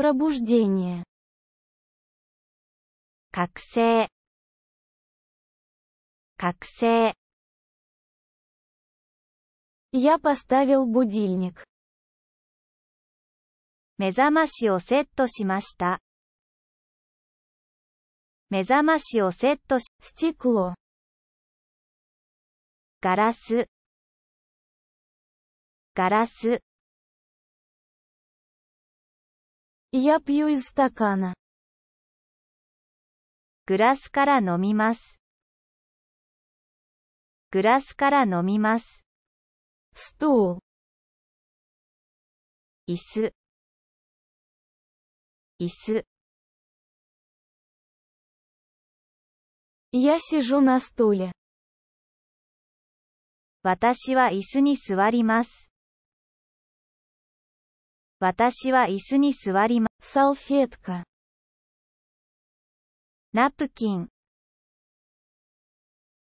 Пробуждение. 覚醒覚醒 Я поставил будильник. 目覚ましをセットしました。目覚ましをセットし、スティクロ。ガラス。ガラス。Я пью из стакана. グラスから飲みます。グラスから飲みます。ストール。椅子。椅子。Я сижу на стуле. 私は椅子に座ります。私は椅子に座ります。ナプキン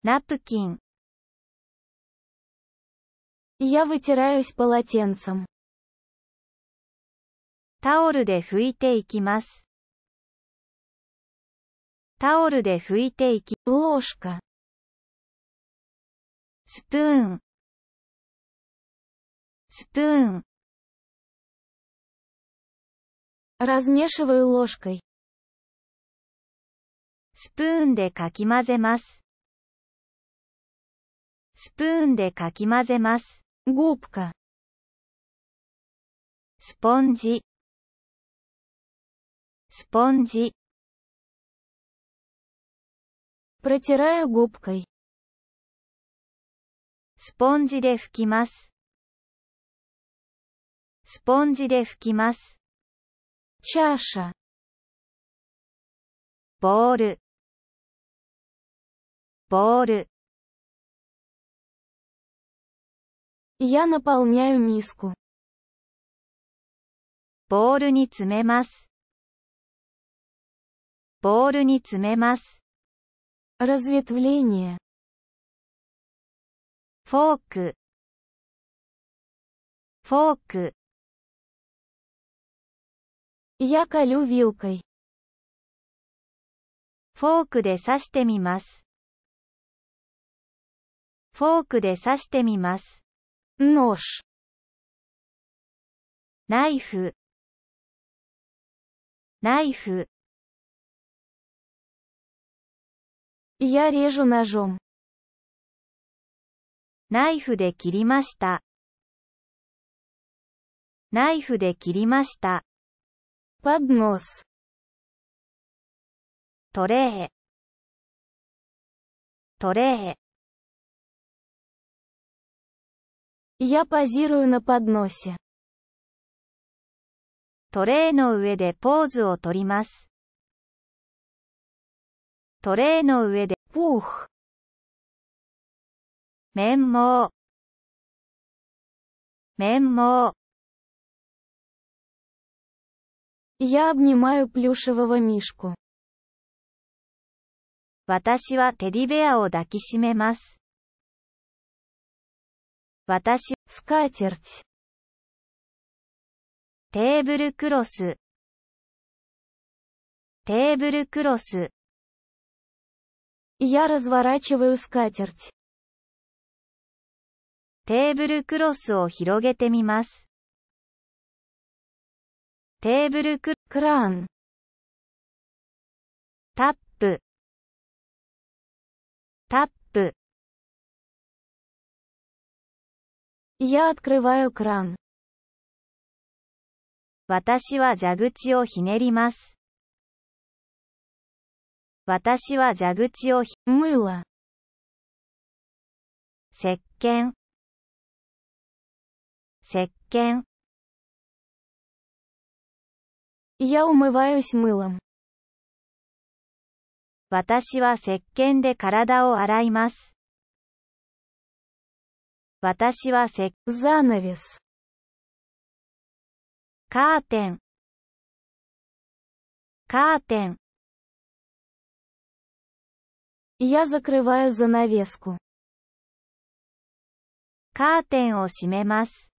ナプキン Я вытираюсь полотенцем タオルで拭いていきます。タオルで拭いていき、л о スプーンスプーン Размешиваю ложкой. スプーンでかき混ぜます。スプーンでかき混ぜます。губка スポンジスポンジ протираю губкой スポンジで拭きます。スポンジで拭きます。чаша ボールボール Я наполняю миску ボールに詰めますボールに詰めます разветвление フォークフォーク Я колю вилкой. フォークで刺してみます。フォークで刺してみます。нож。ナイフ。ナイフ。Я режу ножом. ナイフで切りました。ナイフで切りました。Поднос. Торее. т о р Я позирую на подносе. トレーの上でポーズをとります。トレーの上で、ポーフ。綿毛。綿毛。Я обнимаю п л ю ш е в о 私はテディベアを抱きしめます。私、スカーチェルツ。テーブルクロス。テーブルクロス。テーブルクロスを広げてみます。テーブルククランタップタップ Я открываю кран 私は蛇口をひねります私は蛇口をひ、むわ。石鹸石鹸 Я умываюсь мылом. 私は石鹸で体を洗います。私は石、カーテン。カーテン。Я закрываю занавеску. カーテンを閉めます。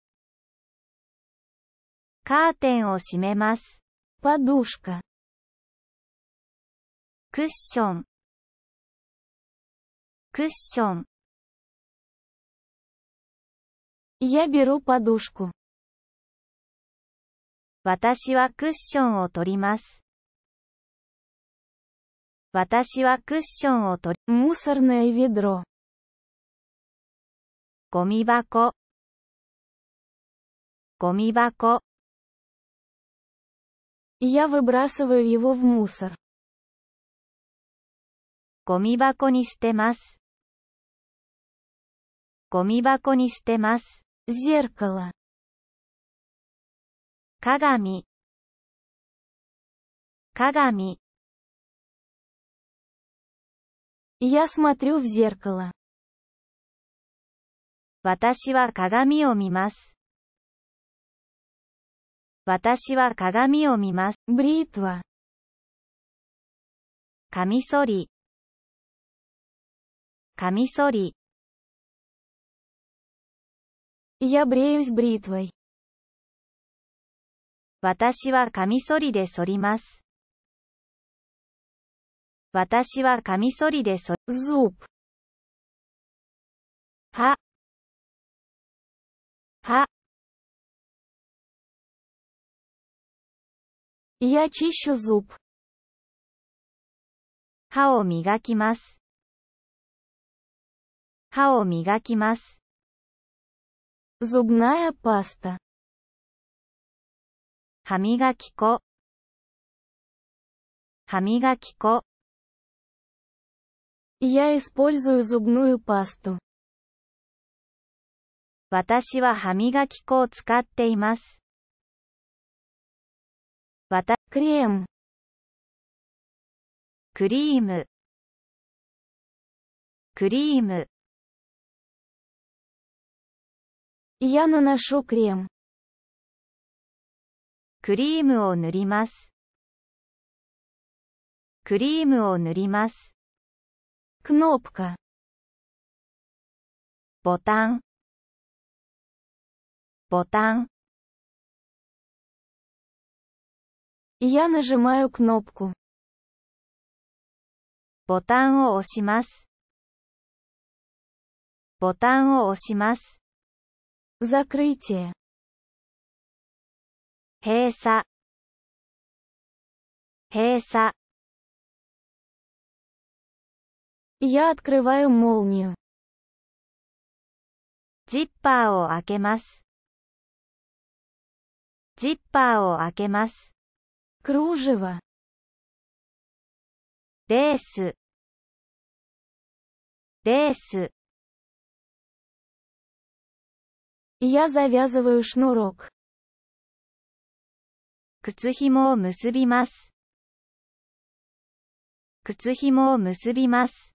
カーテンを閉めます。подушка クッションクッ ш о н Я беру подушку. 私はクッションを取ります。私はクッションを取り、мусорное в е ゴミ箱。ゴミ箱。Я выбрасываю его в мусор. ゴミ箱に捨てます。ゴミ箱に捨てます。зеркало 鏡鏡 Я смотрю в зеркало. 私は鏡を見ます。私は鏡を見ます。ブリ и т в カミソリカミソリ Я б ブ е ю ズ、ブリ р и т 私はカミソリで剃ります。私はカミソリで剃り、зуб。は、Я чищу зуб. 歯を磨きます。歯を磨きます。зубная паста。歯磨き粉。歯磨き粉。Я использую зубную пасту. 私は歯磨き粉を使っています。わた、クリーム。クリーム。クリーム。嫌 н な н о ш クリーム。クリームを塗ります。クリームを塗ります。クノープか。ボタン。ボタン。И я なじ ж и м а ю к ボタンを押します。ボタンを押します。з а к р 閉鎖閉鎖 Я открываю молнию. ジッパーを開けます。ジッパーを開けます。кружево, レース、レース。Я завязываю шнурок. 靴紐を結びます。靴紐を結びます。